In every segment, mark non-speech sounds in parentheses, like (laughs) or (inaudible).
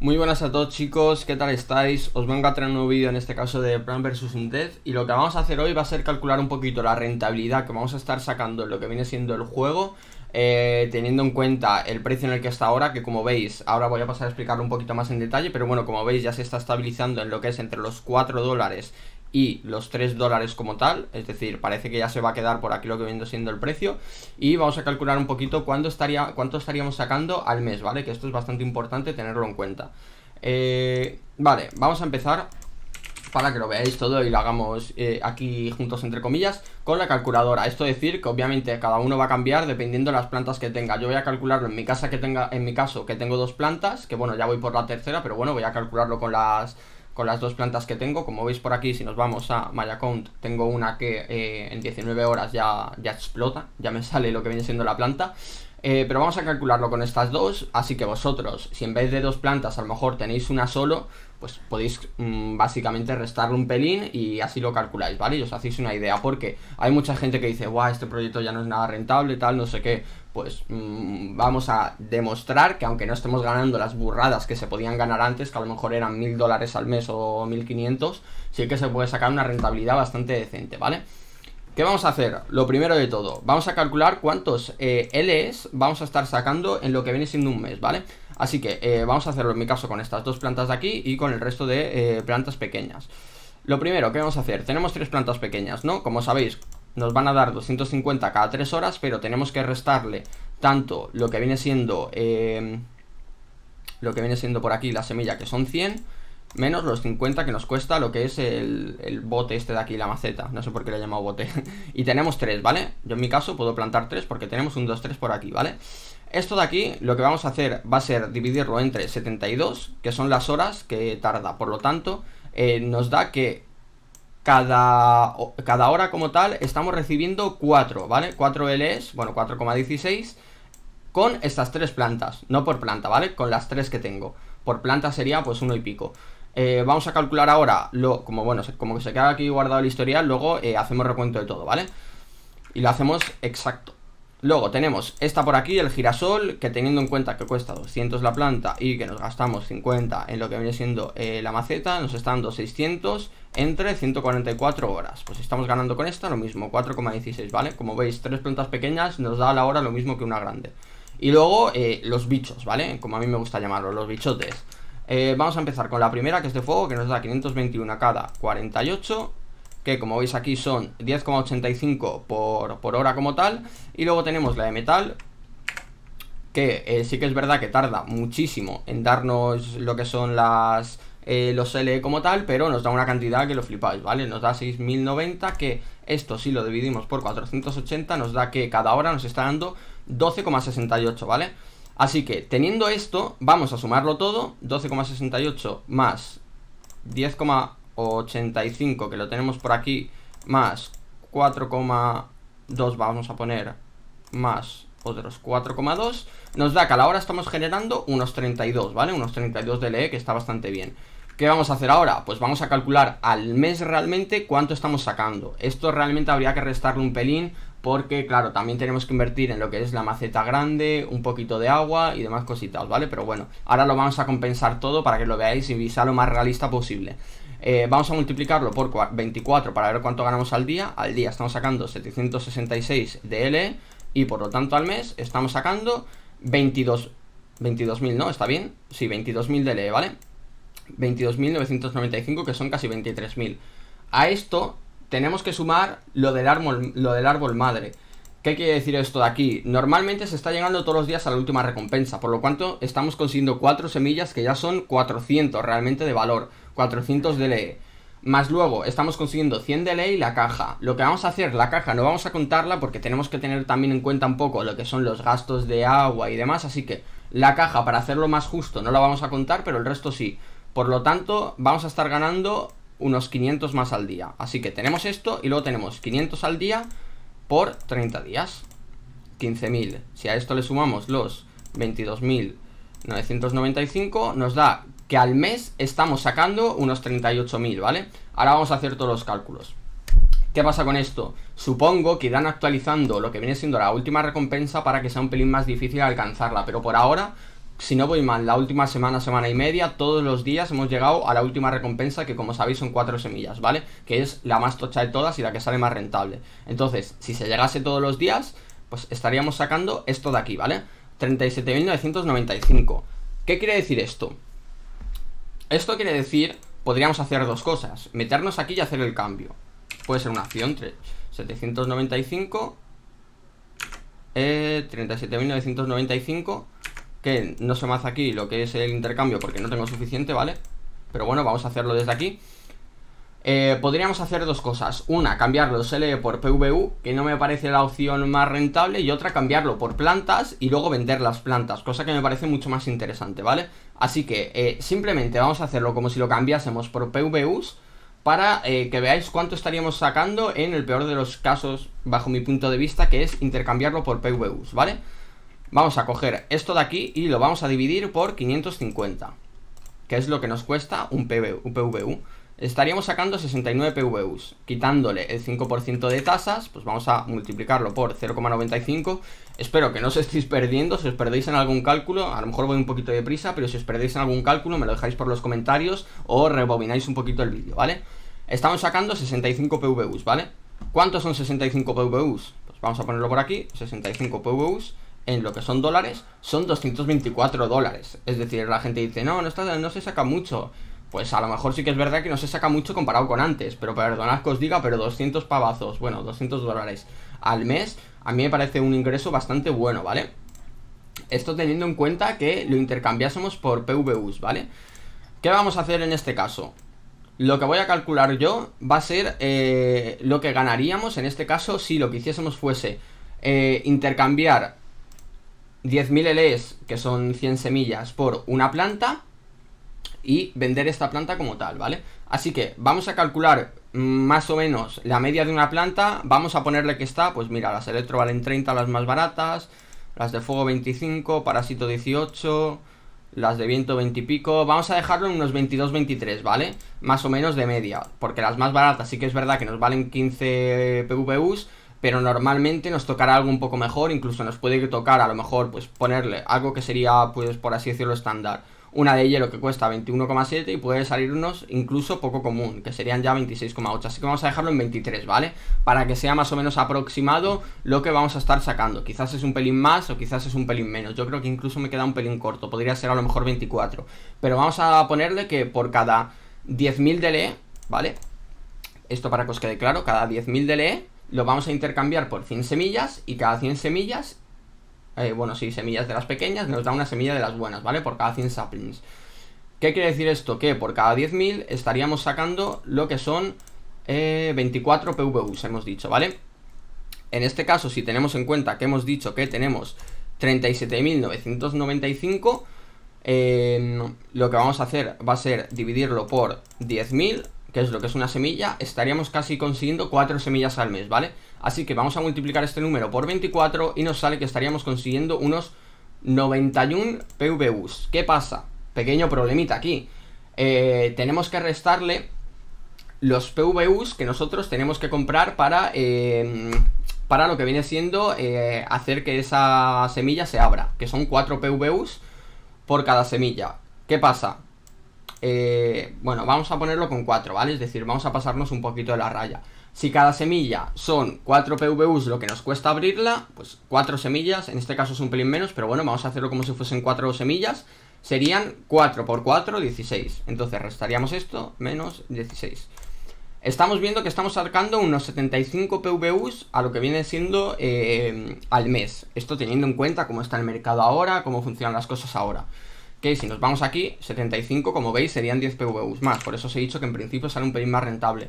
Muy buenas a todos chicos, ¿qué tal estáis? Os vengo a traer un nuevo vídeo en este caso de Plan vs Index y lo que vamos a hacer hoy va a ser calcular un poquito la rentabilidad que vamos a estar sacando en lo que viene siendo el juego eh, teniendo en cuenta el precio en el que está ahora, que como veis, ahora voy a pasar a explicarlo un poquito más en detalle, pero bueno, como veis ya se está estabilizando en lo que es entre los 4 dólares y los 3 dólares como tal, es decir, parece que ya se va a quedar por aquí lo que viene siendo el precio y vamos a calcular un poquito cuánto, estaría, cuánto estaríamos sacando al mes, ¿vale? Que esto es bastante importante tenerlo en cuenta. Eh, vale, vamos a empezar para que lo veáis todo y lo hagamos eh, aquí juntos entre comillas con la calculadora. Esto decir que obviamente cada uno va a cambiar dependiendo de las plantas que tenga. Yo voy a calcularlo en mi casa que tenga, en mi caso que tengo dos plantas, que bueno, ya voy por la tercera, pero bueno, voy a calcularlo con las con las dos plantas que tengo. Como veis por aquí, si nos vamos a My Account, tengo una que eh, en 19 horas ya, ya explota, ya me (laughs) sale lo que viene siendo la planta. Eh, pero vamos a calcularlo con estas dos, así que vosotros, si en vez de dos plantas a lo mejor tenéis una solo, pues podéis mm, básicamente restarle un pelín y así lo calculáis, ¿vale? Y os hacéis una idea, porque hay mucha gente que dice, guau, este proyecto ya no es nada rentable, tal, no sé qué. Pues mm, vamos a demostrar que aunque no estemos ganando las burradas que se podían ganar antes, que a lo mejor eran mil dólares al mes o mil quinientos, sí que se puede sacar una rentabilidad bastante decente, ¿vale? ¿Qué vamos a hacer? Lo primero de todo, vamos a calcular cuántos eh, Ls vamos a estar sacando en lo que viene siendo un mes, ¿vale? Así que eh, vamos a hacerlo en mi caso con estas dos plantas de aquí y con el resto de eh, plantas pequeñas. Lo primero, que vamos a hacer? Tenemos tres plantas pequeñas, ¿no? Como sabéis, nos van a dar 250 cada tres horas, pero tenemos que restarle tanto lo que viene siendo... lo que viene siendo por aquí la semilla, que son 100 menos los 50 que nos cuesta lo que es el, bote este de aquí, la maceta. No sé por qué le he llamado bote. (laughs) y tenemos 3, ¿vale? Yo en mi caso puedo plantar 3 porque tenemos un 2, 3 por aquí, ¿vale? Esto de aquí, lo que vamos a hacer va a ser dividirlo entre 72, que son las horas que tarda. Por lo tanto, eh, nos da que cada, cada hora como tal estamos recibiendo 4, ¿vale? 4 LS, bueno, 4,16 con estas tres plantas. No por planta, ¿vale? Con las tres que tengo. Por planta sería pues uno y pico. Eh, vamos a calcular ahora, lo, como bueno, como que se queda aquí guardado el historial, luego eh, hacemos recuento de todo, ¿vale? Y lo hacemos exacto. Luego tenemos esta por aquí, el girasol, que teniendo en cuenta que cuesta 200 la planta y que nos gastamos 50 en lo que viene siendo eh, la maceta, nos están dando 600 entre 144 horas. Pues estamos ganando con esta lo mismo, 4,16, ¿vale? Como veis, tres plantas pequeñas nos da a la hora lo mismo que una grande. Y luego los bichos, ¿vale? Como a mí me gusta llamarlos, los bichotes. Eh, vamos a empezar con la primera, que es de fuego, que nos da 521 cada 48 que como veis aquí son 10,85 por, por hora como tal, y luego tenemos la de metal, que eh, sí que es verdad que tarda muchísimo en darnos lo que son las eh, los L e como tal, pero nos da una cantidad que lo flipáis, ¿vale? Nos da 6.090, que esto si lo dividimos por 480 nos da que cada hora nos está dando 12,68, ¿vale? Así que teniendo esto, vamos a sumarlo todo, 12,68 más 10,85 que lo tenemos por aquí, más 4,2 vamos a poner, más otros 4,2, nos da que a la hora estamos generando unos 32, ¿vale? Unos 32 de LE que está bastante bien. ¿Qué vamos a hacer ahora? Pues vamos a calcular al mes realmente cuánto estamos sacando. Esto realmente habría que restarle un pelín porque claro, también tenemos que invertir en lo que es la maceta grande, un poquito de agua y demás cositas, ¿vale? Pero bueno, ahora lo vamos a compensar todo para que lo veáis y sea lo más realista posible. Eh, vamos a multiplicarlo por 24 para ver cuánto ganamos al día. Al día estamos sacando 766 de y por lo tanto al mes estamos sacando 22.000, ¿no? ¿Está bien? Sí, 22.000 de ¿vale? 22.995 que son casi 23.000. A esto tenemos que sumar lo del, árbol, lo del árbol madre. ¿Qué quiere decir esto de aquí? Normalmente se está llegando todos los días a la última recompensa, por lo cuanto estamos consiguiendo 4 semillas que ya son 400 realmente de valor, 400 de ley. Más luego, estamos consiguiendo 100 de ley y la caja. Lo que vamos a hacer, la caja no vamos a contarla porque tenemos que tener también en cuenta un poco lo que son los gastos de agua y demás, así que la caja para hacerlo más justo no la vamos a contar, pero el resto sí. Por lo tanto, vamos a estar ganando unos 500 más al día. Así que tenemos esto y luego tenemos 500 al día por 30 días. 15.000. Si a esto le sumamos los 22.995, nos da que al mes estamos sacando unos 38.000, ¿vale? Ahora vamos a hacer todos los cálculos. ¿Qué pasa con esto? Supongo que irán actualizando lo que viene siendo la última recompensa para que sea un pelín más difícil alcanzarla, pero por ahora si no voy mal, la última semana, semana y media, todos los días hemos llegado a la última recompensa que como sabéis son cuatro semillas, ¿vale? Que es la más tocha de todas y la que sale más rentable. Entonces, si se llegase todos los días, pues estaríamos sacando esto de aquí, ¿vale? 37.995. ¿Qué quiere decir esto? Esto quiere decir, podríamos hacer dos cosas, meternos aquí y hacer el cambio. Puede ser una acción, 3, 795, eh, 37.995 que no se me hace aquí lo que es el intercambio porque no tengo suficiente, ¿vale? Pero bueno, vamos a hacerlo desde aquí. Eh, podríamos hacer dos cosas. Una, cambiarlo LE por PVU, que no me parece la opción más rentable. Y otra, cambiarlo por plantas y luego vender las plantas, cosa que me parece mucho más interesante, ¿vale? Así que eh, simplemente vamos a hacerlo como si lo cambiásemos por PVUs para eh, que veáis cuánto estaríamos sacando en el peor de los casos, bajo mi punto de vista, que es intercambiarlo por PVUs, ¿vale? vale Vamos a coger esto de aquí y lo vamos a dividir por 550 Que es lo que nos cuesta un, un PVU Estaríamos sacando 69 PVUs Quitándole el 5% de tasas Pues vamos a multiplicarlo por 0,95 Espero que no os estéis perdiendo Si os perdéis en algún cálculo A lo mejor voy un poquito de prisa Pero si os perdéis en algún cálculo Me lo dejáis por los comentarios O rebobináis un poquito el vídeo, ¿vale? Estamos sacando 65 PVUs, ¿vale? ¿Cuántos son 65 PVUs? Pues vamos a ponerlo por aquí 65 PVUs en lo que son dólares son 224 dólares. Es decir, la gente dice, no, no, se saca mucho. Pues a lo mejor sí que es verdad que no se saca mucho comparado con antes, pero perdonad que os diga, pero 200 pavazos, bueno, 200 dólares al mes, a mí me parece un ingreso bastante bueno, ¿vale? Esto teniendo en cuenta que lo intercambiásemos por PVUs, ¿vale? ¿Qué vamos a hacer en este caso? Lo que voy a calcular yo va a ser eh, lo que ganaríamos en este caso si lo que hiciésemos fuese eh, intercambiar 10.000 LEs, que son 100 semillas, por una planta y vender esta planta como tal, ¿vale? Así que vamos a calcular más o menos la media de una planta, vamos a ponerle que está, pues mira, las electro valen 30 las más baratas, las de fuego 25, parásito 18, las de viento 20 y pico, vamos a dejarlo en unos 22-23, ¿vale? Más o menos de media, porque las más baratas sí que es verdad que nos valen 15 PVPUs, pero normalmente nos tocará algo un poco mejor, incluso nos puede tocar a lo mejor pues ponerle algo que sería pues por así decirlo estándar, una de hielo que cuesta 21,7 y puede salirnos incluso poco común, que serían ya 26,8, así que vamos a dejarlo en 23, ¿vale? Para que sea más o menos aproximado lo que vamos a estar sacando, quizás es un pelín más o quizás es un pelín menos, yo creo que incluso me queda un pelín corto, podría ser a lo mejor 24, pero vamos a ponerle que por cada 10.000 de LE, ¿vale? Esto para que os quede claro, cada 10.000 de LE lo vamos a intercambiar por 100 semillas y cada 100 semillas, eh, bueno, sí, semillas de las pequeñas nos da una semilla de las buenas, ¿vale? Por cada 100 saplings. ¿Qué quiere decir esto? Que por cada 10.000 estaríamos sacando lo que son 24 eh, PVUs, hemos dicho, ¿vale? En este caso, si tenemos en cuenta que hemos dicho que tenemos 37.995, eh, lo que vamos a hacer va a ser dividirlo por 10.000 que es lo que es una semilla, estaríamos casi consiguiendo 4 semillas al mes, ¿vale? Así que vamos a multiplicar este número por 24 y nos sale que estaríamos consiguiendo unos 91 PVUs. ¿Qué pasa? Pequeño problemita aquí. Eh, tenemos que restarle los PVUs que nosotros tenemos que comprar para, em, para lo que viene siendo eh, hacer que esa semilla se abra, que son 4 PVUs por cada semilla. ¿Qué pasa? Eh, bueno, vamos a ponerlo con 4, ¿vale? Es decir, vamos a pasarnos un poquito de la raya. Si cada semilla son 4 PVUs lo que nos cuesta abrirla, pues 4 semillas, en este caso es un pelín menos, pero bueno, vamos a hacerlo como si fuesen 4 semillas, serían 4 por 4, 16. Entonces restaríamos esto, menos 16. Estamos viendo que estamos sacando unos 75 PVUs a lo que viene siendo eh, al mes. Esto teniendo en cuenta cómo está el mercado ahora, cómo funcionan las cosas ahora que si nos vamos aquí, 75 como veis serían 10 PVUs más, por eso os he dicho que en principio sale un pelín más rentable.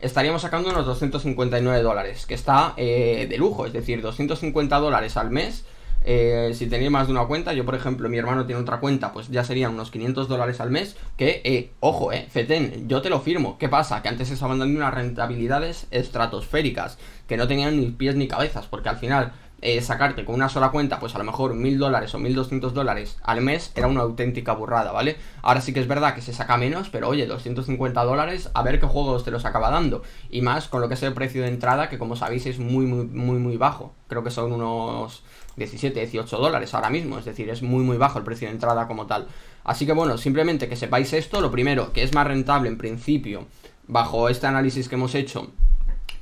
Estaríamos sacando unos 259 dólares, que está eh, de lujo, es decir, 250 dólares al mes. Eh, si tenéis más de una cuenta, yo por ejemplo, mi hermano tiene otra cuenta, pues ya serían unos 500 dólares al mes. Que, eh, ojo, eh, Feten, yo te lo firmo. ¿Qué pasa? Que antes se estaban dando unas rentabilidades estratosféricas, que no tenían ni pies ni cabezas, porque al final eh, sacarte con una sola cuenta, pues a lo mejor mil dólares o 1200 dólares al mes era una auténtica burrada, ¿vale? Ahora sí que es verdad que se saca menos, pero oye, 250 dólares, a ver qué juegos te los acaba dando. Y más con lo que es el precio de entrada, que como sabéis es muy, muy, muy, muy bajo. Creo que son unos 17, 18 dólares ahora mismo, es decir, es muy, muy bajo el precio de entrada como tal. Así que bueno, simplemente que sepáis esto, lo primero, que es más rentable en principio, bajo este análisis que hemos hecho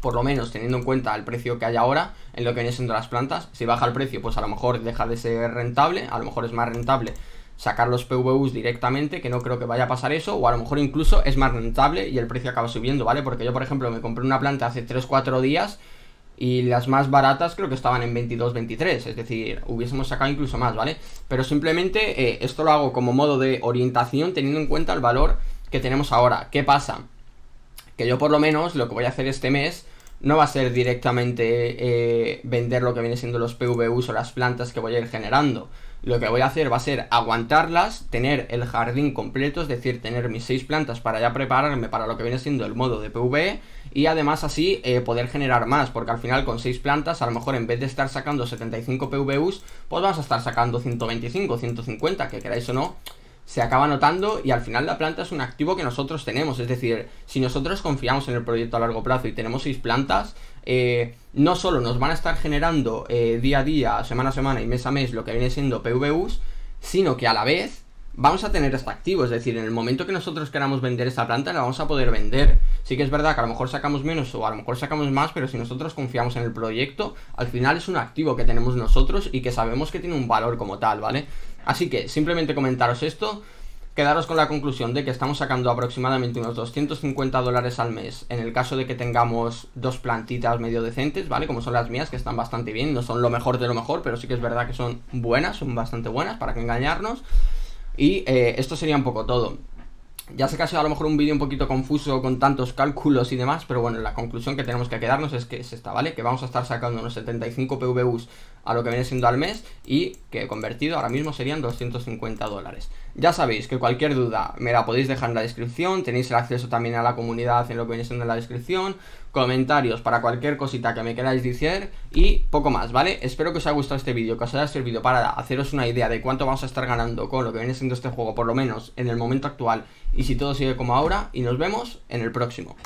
por lo menos teniendo en cuenta el precio que hay ahora, en lo que viene siendo las plantas. Si baja el precio, pues a lo mejor deja de ser rentable, a lo mejor es más rentable sacar los PVUs directamente, que no creo que vaya a pasar eso, o a lo mejor incluso es más rentable y el precio acaba subiendo, ¿vale? Porque yo, por ejemplo, me compré una planta hace 3-4 días y las más baratas creo que estaban en 22, 23, es decir, hubiésemos sacado incluso más, ¿vale? Pero simplemente eh, esto lo hago como modo de orientación teniendo en cuenta el valor que tenemos ahora. ¿Qué pasa? que yo por lo menos lo que voy a hacer este mes no va a ser directamente eh, vender lo que viene siendo los PVUs o las plantas que voy a ir generando. Lo que voy a hacer va a ser aguantarlas, tener el jardín completo, es decir, tener mis seis plantas para ya prepararme para lo que viene siendo el modo de PVE y además así eh, poder generar más, porque al final con seis plantas a lo mejor en vez de estar sacando 75 PVUs, pues vamos a estar sacando 125, 150, que queráis o no, se acaba notando y al final la planta es un activo que nosotros tenemos. Es decir, si nosotros confiamos en el proyecto a largo plazo y tenemos seis plantas, eh, no solo nos van a estar generando eh, día a día, semana a semana y mes a mes lo que viene siendo PVUs, sino que a la vez vamos a tener este activo, es decir, en el momento que nosotros queramos vender esta planta la vamos a poder vender. Sí que es verdad que a lo mejor sacamos menos o a lo mejor sacamos más, pero si nosotros confiamos en el proyecto, al final es un activo que tenemos nosotros y que sabemos que tiene un valor como tal, ¿vale? Así que simplemente comentaros esto, quedaros con la conclusión de que estamos sacando aproximadamente unos 250 dólares al mes en el caso de que tengamos dos plantitas medio decentes, ¿vale? Como son las mías, que están bastante bien, no son lo mejor de lo mejor, pero sí que es verdad que son buenas, son bastante buenas, para que engañarnos. Y eh, esto sería un poco todo. Ya sé que ha sido a lo mejor un vídeo un poquito confuso con tantos cálculos y demás, pero bueno, la conclusión que tenemos que quedarnos es que es esta, ¿vale? Que vamos a estar sacando unos 75 PVUs a lo que viene siendo al mes y que he convertido ahora mismo serían 250 dólares. Ya sabéis que cualquier duda me la podéis dejar en la descripción, tenéis el acceso también a la comunidad en lo que viene siendo en la descripción, comentarios para cualquier cosita que me queráis decir y poco más, ¿vale? Espero que os haya gustado este vídeo, que os haya servido para haceros una idea de cuánto vamos a estar ganando con lo que viene siendo este juego, por lo menos en el momento actual y si todo sigue como ahora y nos vemos en el próximo.